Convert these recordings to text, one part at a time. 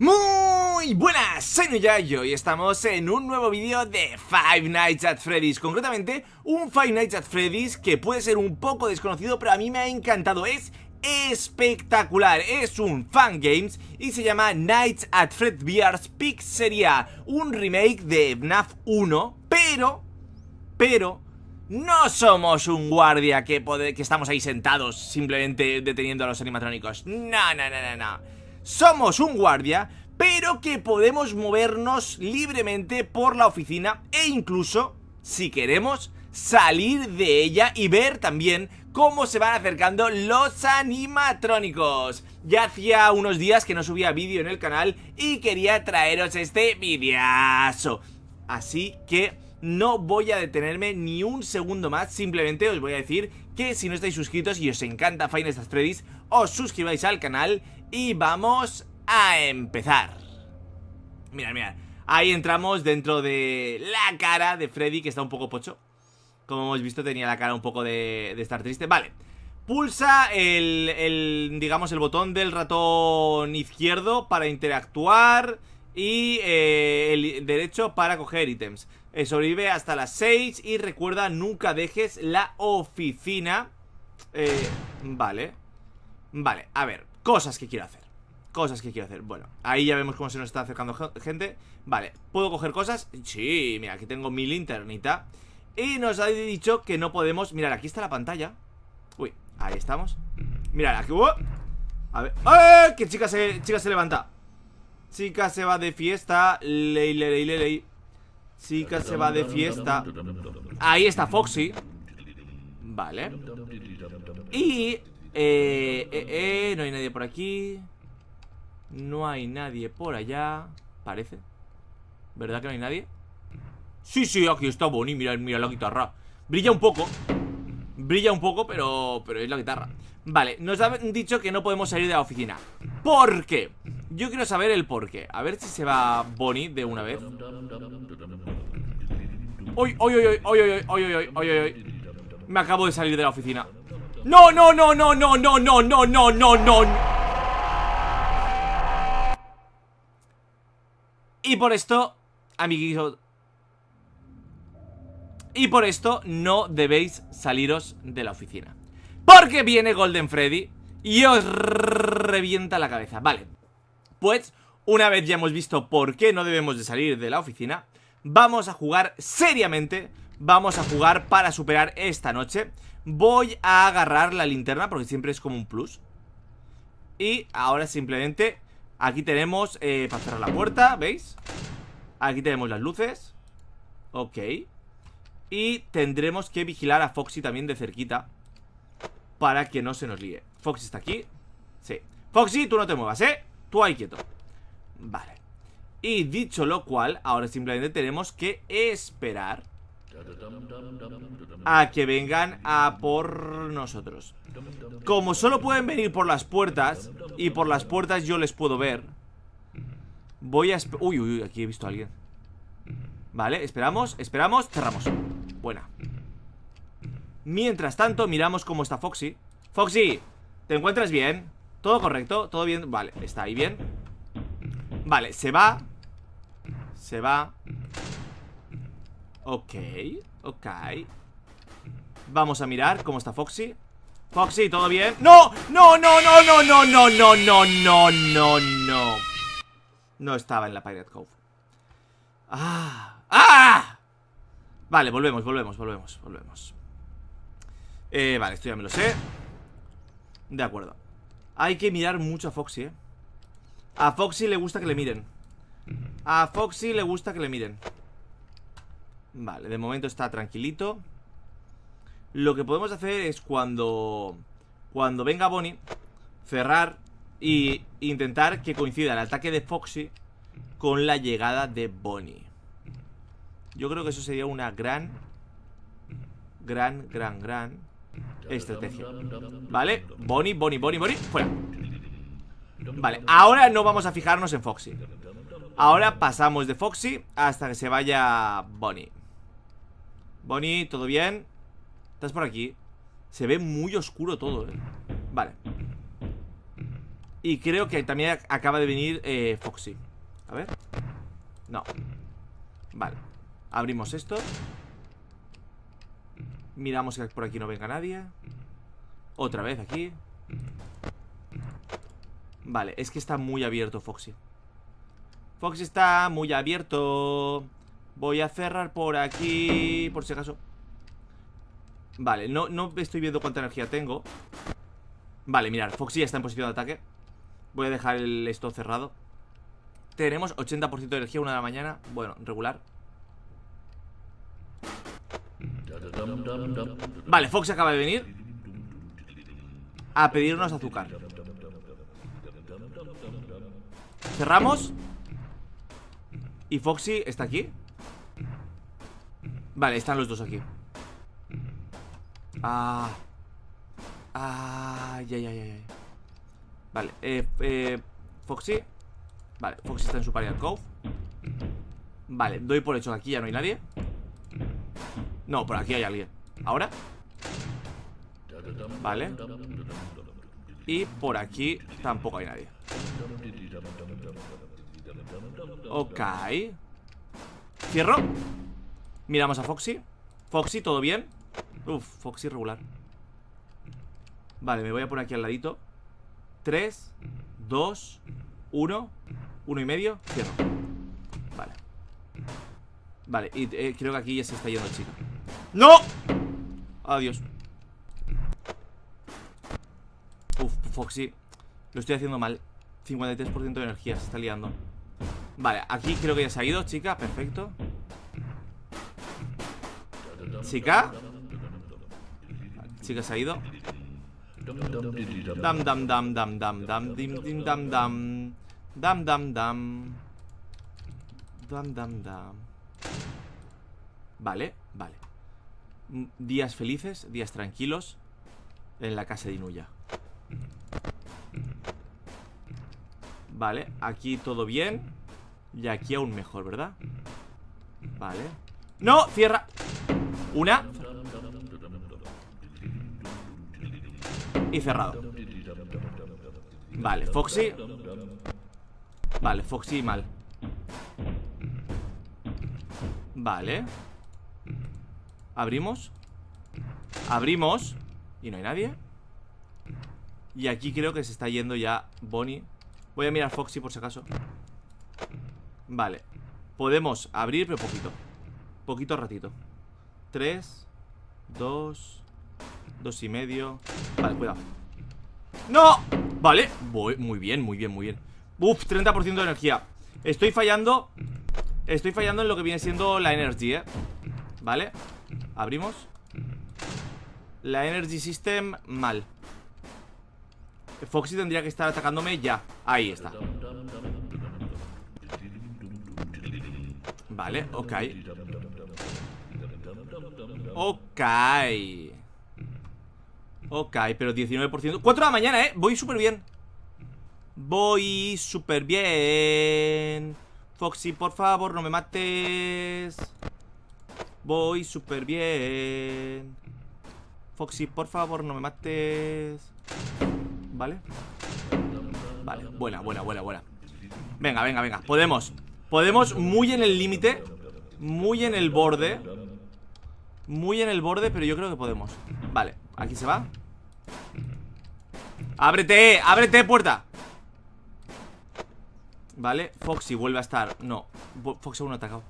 Muy buenas, soy yo! y estamos en un nuevo vídeo de Five Nights at Freddy's Concretamente, un Five Nights at Freddy's que puede ser un poco desconocido pero a mí me ha encantado Es espectacular, es un fan games y se llama Nights at Freddy's Peak Sería un remake de FNAF 1, pero, pero no somos un guardia que, que estamos ahí sentados simplemente deteniendo a los animatrónicos No, no, no, no, no somos un guardia, pero que podemos movernos libremente por la oficina e incluso, si queremos, salir de ella y ver también cómo se van acercando los animatrónicos. Ya hacía unos días que no subía vídeo en el canal y quería traeros este videazo. Así que no voy a detenerme ni un segundo más, simplemente os voy a decir que si no estáis suscritos y os encanta Final estas os suscribáis al canal y vamos a empezar mira mira Ahí entramos dentro de la cara de Freddy Que está un poco pocho Como hemos visto tenía la cara un poco de, estar triste Vale Pulsa el, digamos, el botón del ratón izquierdo para interactuar y eh, el derecho para coger ítems. Eh, sobrevive hasta las 6 y recuerda, nunca dejes la oficina. Eh, vale. Vale, a ver. Cosas que quiero hacer Cosas que quiero hacer Bueno, ahí ya vemos cómo se nos está acercando gente Vale, ¿puedo coger cosas? Sí, mira, aquí tengo mi linternita Y nos ha dicho que no podemos Mirar, aquí está la pantalla Uy, ahí estamos Mirad, aquí... hubo... Uh, a ver... ¡Eh! Que chica se, chica se levanta Chica se va de fiesta Ley, ley, ley, ley Chica se va de fiesta Ahí está Foxy Vale Y eh, eh, eh, no hay nadie por aquí. No hay nadie por allá. Parece. ¿Verdad que no hay nadie? Sí, sí, aquí está Bonnie. Mira, mira la guitarra. Brilla un poco. Brilla un poco, pero, pero es la guitarra. Vale, nos han dicho que no podemos salir de la oficina. ¿Por qué? Yo quiero saber el por qué. A ver si se va Bonnie de una vez. oy, Me acabo de salir de la oficina. No, no, no, no, no, no, no, no, no, no, no. Y por esto, amiguitos... Y por esto no debéis saliros de la oficina. Porque viene Golden Freddy y os revienta la cabeza. Vale. Pues, una vez ya hemos visto por qué no debemos de salir de la oficina, vamos a jugar seriamente vamos a jugar para superar esta noche Voy a agarrar la linterna porque siempre es como un plus Y ahora simplemente aquí tenemos eh, para cerrar la puerta, ¿veis? Aquí tenemos las luces Ok Y tendremos que vigilar a Foxy también de cerquita Para que no se nos líe Foxy está aquí Sí Foxy, tú no te muevas, ¿eh? Tú ahí quieto Vale Y dicho lo cual, ahora simplemente tenemos que esperar a que vengan a por nosotros. Como solo pueden venir por las puertas, y por las puertas yo les puedo ver, voy a... Uy, uy, uy, aquí he visto a alguien. Vale, esperamos, esperamos, cerramos. Buena. Mientras tanto, miramos cómo está Foxy. Foxy, ¿te encuentras bien? ¿Todo correcto? ¿Todo bien? Vale, está ahí bien. Vale, se va. Se va. Ok, ok Vamos a mirar cómo está Foxy Foxy, ¿todo bien? ¡No! ¡No, no, no, no, no, no, no, no, no, no, no! No estaba en la Pirate Cove ¡Ah! ¡Ah! Vale, volvemos, volvemos, volvemos, volvemos eh, vale, esto ya me lo sé De acuerdo Hay que mirar mucho a Foxy, eh A Foxy le gusta que le miren A Foxy le gusta que le miren Vale, de momento está tranquilito Lo que podemos hacer es cuando Cuando venga Bonnie Cerrar Y intentar que coincida el ataque de Foxy Con la llegada de Bonnie Yo creo que eso sería una gran Gran, gran, gran Estrategia Vale, Bonnie, Bonnie, Bonnie, Bonnie Fuera Vale, ahora no vamos a fijarnos en Foxy Ahora pasamos de Foxy hasta que se vaya Bonnie Bonnie, ¿todo bien? Estás por aquí Se ve muy oscuro todo, eh Vale Y creo que también acaba de venir eh, Foxy A ver No Vale Abrimos esto Miramos que por aquí no venga nadie Otra vez aquí Vale, es que está muy abierto Foxy Foxy está muy abierto Voy a cerrar por aquí Por si acaso Vale, no, no estoy viendo cuánta energía tengo Vale, mirar, Foxy ya está en posición de ataque Voy a dejar el, esto cerrado Tenemos 80% de energía, una de la mañana Bueno, regular Vale, Foxy acaba de venir A pedirnos azúcar Cerramos Y Foxy está aquí Vale, están los dos aquí. Ah. Ah, ya, ya, ya, Vale, eh, eh, Foxy. Vale, Foxy está en su Cove. Vale, doy por hecho de aquí ya no hay nadie. No, por aquí hay alguien. ¿Ahora? Vale. Y por aquí tampoco hay nadie. Ok. Cierro. Miramos a Foxy Foxy, ¿todo bien? Uf, Foxy regular Vale, me voy a poner aquí al ladito Tres, dos, uno Uno y medio, cierro Vale Vale, y eh, creo que aquí ya se está yendo chica. ¡No! Adiós Uf, Foxy Lo estoy haciendo mal 53% de energía, se está liando Vale, aquí creo que ya se ha ido, chica Perfecto ¿Chica? ¿Chica se ha ido? Dam, dam, dam, dam, dam, dam, dim, dim, dam, dam. Dam, dam, dam. Dam, dam, dam. Vale, vale. Mm, días felices, días tranquilos en la casa de Inuya. Vale, aquí todo bien. Y aquí aún mejor, ¿verdad? Vale. ¡No! ¡Cierra! Una Y cerrado Vale, Foxy Vale, Foxy mal Vale Abrimos Abrimos Y no hay nadie Y aquí creo que se está yendo ya Bonnie Voy a mirar Foxy por si acaso Vale Podemos abrir, pero poquito Poquito ratito 3, 2, 2 y medio Vale, cuidado ¡No! Vale, Voy, muy bien, muy bien, muy bien Uf, 30% de energía Estoy fallando Estoy fallando en lo que viene siendo la energy, eh Vale, abrimos La energy system mal Foxy tendría que estar atacándome ya Ahí está Vale, ok Ok. Ok, pero 19%. 4 de la mañana, ¿eh? Voy súper bien. Voy súper bien. Foxy, por favor, no me mates. Voy súper bien. Foxy, por favor, no me mates. ¿Vale? Vale, buena, buena, buena, buena. Venga, venga, venga. Podemos. Podemos muy en el límite. Muy en el borde. Muy en el borde, pero yo creo que podemos Vale, aquí se va ¡Ábrete! ¡Ábrete, puerta! Vale, Foxy vuelve a estar No, Foxy aún ha atacado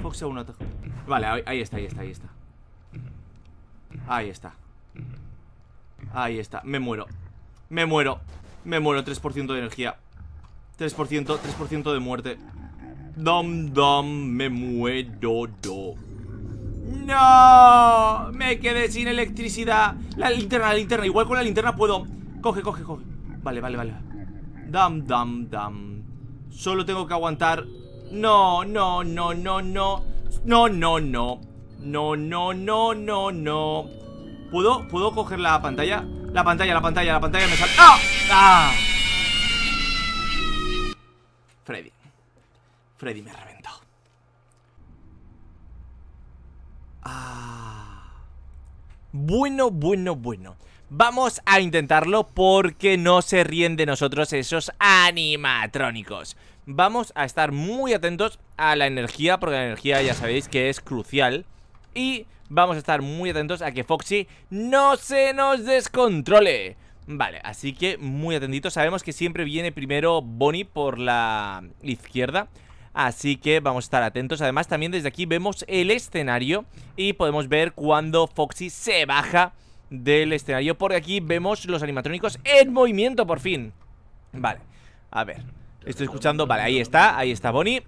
Foxy aún ha atacado Vale, ahí, está, ahí está, ahí está Ahí está Ahí está, me muero Me muero, me muero 3% de energía 3%, 3% de muerte Dom, dom, me muero, do ¡No! Me quedé sin electricidad La linterna, la linterna Igual con la linterna puedo... Coge, coge, coge Vale, vale, vale Dam, dam, dam Solo tengo que aguantar No, no, no, no, no No, no, no No, no, no, no, no ¿Puedo, ¿Puedo coger la pantalla? La pantalla, la pantalla, la pantalla me sale ¡Ah! ¡Ah! Freddy Freddy me Ah. Bueno, bueno, bueno. Vamos a intentarlo porque no se ríen de nosotros esos animatrónicos. Vamos a estar muy atentos a la energía porque la energía ya sabéis que es crucial. Y vamos a estar muy atentos a que Foxy no se nos descontrole. Vale, así que muy atentitos. Sabemos que siempre viene primero Bonnie por la izquierda. Así que vamos a estar atentos Además también desde aquí vemos el escenario Y podemos ver cuando Foxy se baja del escenario Porque aquí vemos los animatrónicos en movimiento por fin Vale, a ver Estoy escuchando, vale, ahí está, ahí está Bonnie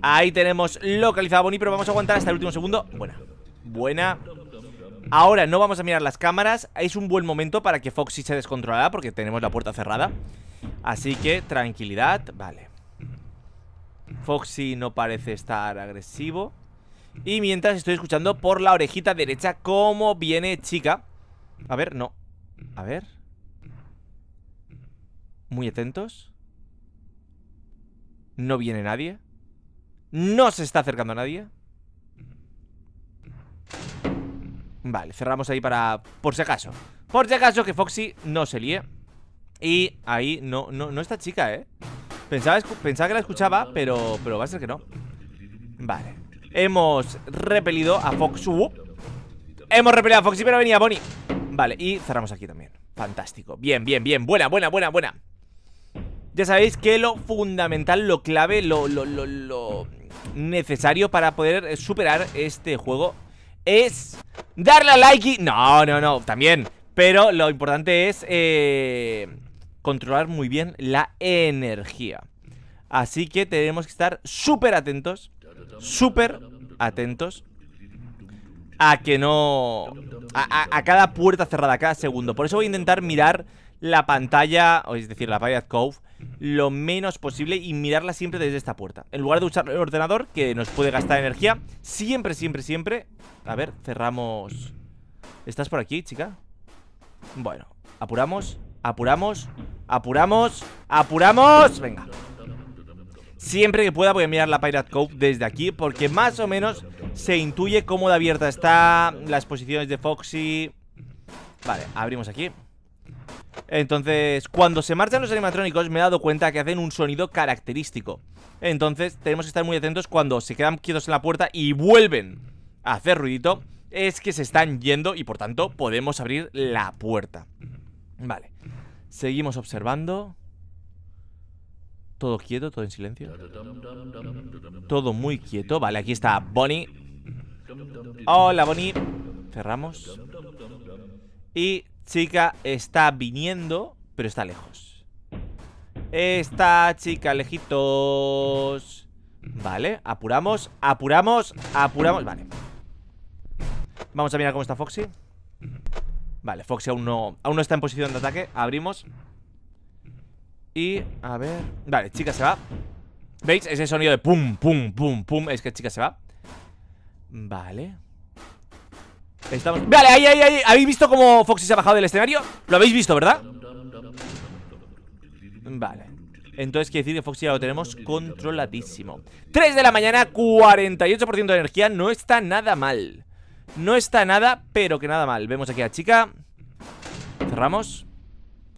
Ahí tenemos a Bonnie Pero vamos a aguantar hasta el último segundo Buena, buena Ahora no vamos a mirar las cámaras Es un buen momento para que Foxy se descontrolara Porque tenemos la puerta cerrada Así que tranquilidad, vale Foxy no parece estar agresivo. Y mientras estoy escuchando por la orejita derecha cómo viene chica. A ver, no. A ver. Muy atentos. No viene nadie. No se está acercando a nadie. Vale, cerramos ahí para... Por si acaso. Por si acaso que Foxy no se líe. Y ahí no, no, no está chica, ¿eh? Pensaba, que la escuchaba, pero, pero va a ser que no Vale Hemos repelido a Fox Hemos repelido a Foxy, pero venía Bonnie Vale, y cerramos aquí también Fantástico, bien, bien, bien, buena, buena, buena, buena Ya sabéis que lo fundamental, lo clave, lo, lo, lo, necesario para poder superar este juego Es darle a like y... No, no, no, también Pero lo importante es... Eh controlar muy bien la energía. Así que tenemos que estar súper atentos, súper atentos a que no... A, cada puerta cerrada, cada segundo. Por eso voy a intentar mirar la pantalla, es decir, la Pirate Cove, lo menos posible y mirarla siempre desde esta puerta. En lugar de usar el ordenador, que nos puede gastar energía, siempre, siempre, siempre... A ver, cerramos... ¿Estás por aquí, chica? Bueno, apuramos... Apuramos, apuramos, apuramos Venga Siempre que pueda voy a mirar la Pirate Cove desde aquí Porque más o menos se intuye cómo de abierta está Las posiciones de Foxy Vale, abrimos aquí Entonces, cuando se marchan los animatrónicos Me he dado cuenta que hacen un sonido característico Entonces, tenemos que estar muy atentos Cuando se quedan quietos en la puerta Y vuelven a hacer ruidito Es que se están yendo y por tanto podemos abrir la puerta Vale. Seguimos observando. Todo quieto, todo en silencio. Todo muy quieto. Vale, aquí está Bonnie. Hola, Bonnie. Cerramos. Y chica está viniendo, pero está lejos. Está chica lejitos. Vale, apuramos, apuramos, apuramos. Vale. Vamos a mirar cómo está Foxy. Vale, Foxy aún no, está en posición de ataque Abrimos Y, a ver... Vale, chica se va ¿Veis? Ese sonido de pum, pum, pum, pum Es que chica se va Vale Estamos... Vale, ahí, ahí, ahí ¿Habéis visto cómo Foxy se ha bajado del escenario? Lo habéis visto, ¿verdad? Vale entonces quiere decir que Foxy ya lo tenemos controladísimo 3 de la mañana, 48% de energía No está nada mal no está nada, pero que nada mal Vemos aquí a chica Cerramos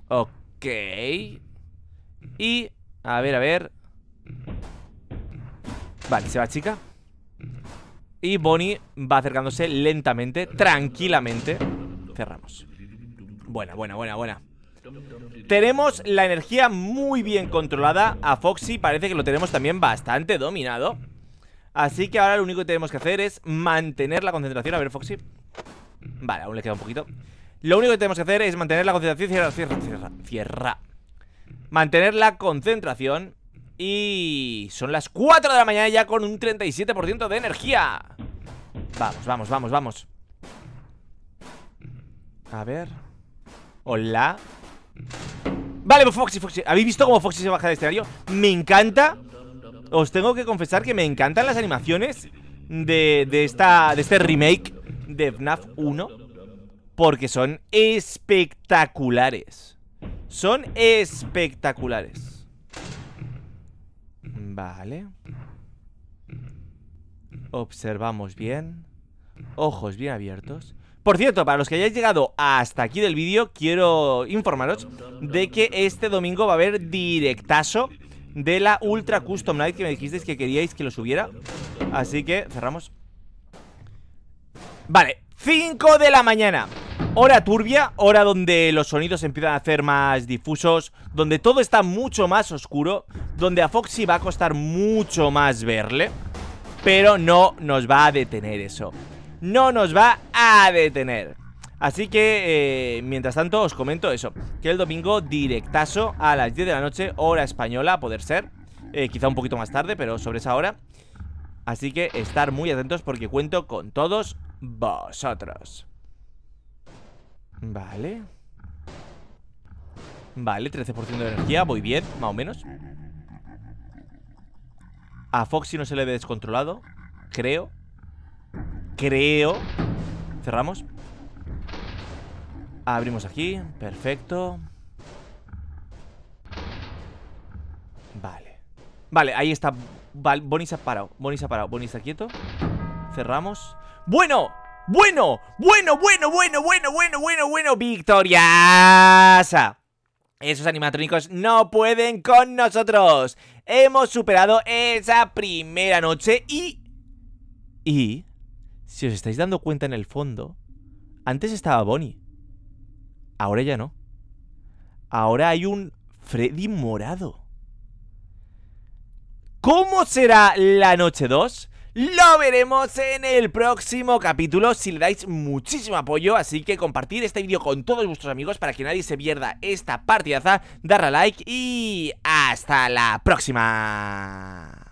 Ok Y, a ver, a ver Vale, se va chica Y Bonnie va acercándose lentamente Tranquilamente Cerramos Buena, buena, buena, buena Tenemos la energía muy bien controlada A Foxy parece que lo tenemos también bastante dominado Así que ahora lo único que tenemos que hacer es mantener la concentración. A ver, Foxy. Vale, aún le queda un poquito. Lo único que tenemos que hacer es mantener la concentración. Cierra, cierra, cierra. cierra. Mantener la concentración. Y son las 4 de la mañana ya con un 37% de energía. Vamos, vamos, vamos, vamos. A ver. Hola. Vale, pues Foxy, Foxy. ¿Habéis visto cómo Foxy se baja de escenario? Me encanta os tengo que confesar que me encantan las animaciones de, de, esta, de este remake de FNAF 1 porque son espectaculares. Son espectaculares. Vale. Observamos bien. Ojos bien abiertos. Por cierto, para los que hayáis llegado hasta aquí del vídeo, quiero informaros de que este domingo va a haber directazo de la Ultra Custom Night que me dijisteis que queríais que lo subiera. Así que cerramos. Vale, 5 de la mañana. Hora turbia, hora donde los sonidos empiezan a hacer más difusos, donde todo está mucho más oscuro, donde a Foxy va a costar mucho más verle, pero no nos va a detener eso. No nos va a detener. Así que, eh, mientras tanto, os comento eso Que el domingo directazo a las 10 de la noche Hora española, a poder ser eh, Quizá un poquito más tarde, pero sobre esa hora Así que estar muy atentos porque cuento con todos vosotros Vale Vale, 13% de energía, voy bien, más o menos A Foxy no se le ve descontrolado Creo Creo Cerramos Abrimos aquí, perfecto Vale Vale, ahí está Bonnie se ha parado, Bonnie se parado Bonnie está quieto Cerramos ¡Bueno! ¡Bueno! ¡Bueno, bueno, bueno, bueno, bueno, bueno, bueno! ¡Victoriasa! Esos animatrónicos no pueden con nosotros Hemos superado esa primera noche y... Y... Si os estáis dando cuenta en el fondo Antes estaba Bonnie Ahora ya no. Ahora hay un Freddy morado. ¿Cómo será la noche 2? Lo veremos en el próximo capítulo si le dais muchísimo apoyo, así que compartir este vídeo con todos vuestros amigos para que nadie se pierda esta partidaza, darle a like y hasta la próxima.